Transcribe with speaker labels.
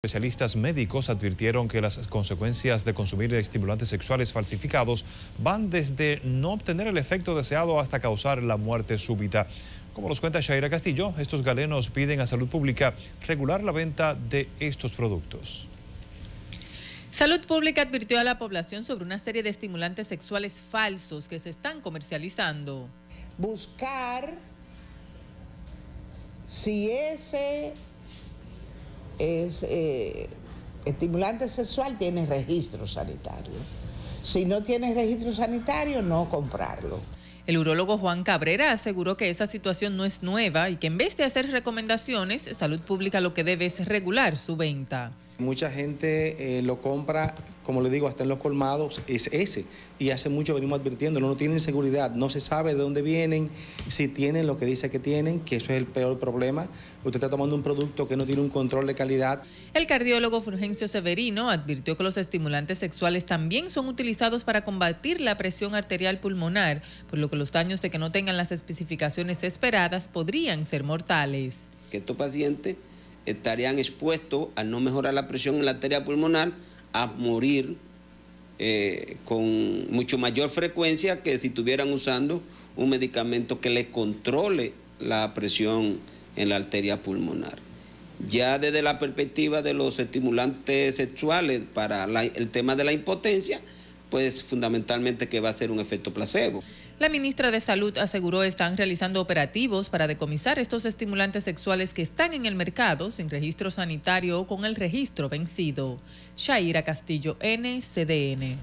Speaker 1: Especialistas médicos advirtieron que las consecuencias de consumir estimulantes sexuales falsificados van desde no obtener el efecto deseado hasta causar la muerte súbita. Como los cuenta Shaira Castillo, estos galenos piden a Salud Pública regular la venta de estos productos.
Speaker 2: Salud Pública advirtió a la población sobre una serie de estimulantes sexuales falsos que se están comercializando.
Speaker 3: Buscar si ese es eh, estimulante sexual, tiene registro sanitario. Si no tiene registro sanitario, no comprarlo.
Speaker 2: El urólogo Juan Cabrera aseguró que esa situación no es nueva y que en vez de hacer recomendaciones, Salud Pública lo que debe es regular su venta.
Speaker 1: Mucha gente eh, lo compra, como le digo, hasta en los colmados, es ese. Y hace mucho venimos advirtiendo, no, tienen seguridad, no se sabe de dónde vienen, si tienen lo que dice que tienen, que eso es el peor problema. Usted está tomando un producto que no tiene un control de calidad.
Speaker 2: El cardiólogo Fulgencio Severino advirtió que los estimulantes sexuales también son utilizados para combatir la presión arterial pulmonar, por lo que los daños de que no tengan las especificaciones esperadas podrían ser mortales.
Speaker 3: Que tu paciente? estarían expuestos, al no mejorar la presión en la arteria pulmonar, a morir eh, con mucho mayor frecuencia que si estuvieran usando un medicamento que les controle la presión en la arteria pulmonar. Ya desde la perspectiva de los estimulantes sexuales para el tema de la impotencia, pues fundamentalmente que va a ser un efecto placebo.
Speaker 2: La ministra de Salud aseguró están realizando operativos para decomisar estos estimulantes sexuales que están en el mercado sin registro sanitario o con el registro vencido. Shaira Castillo, NCDN.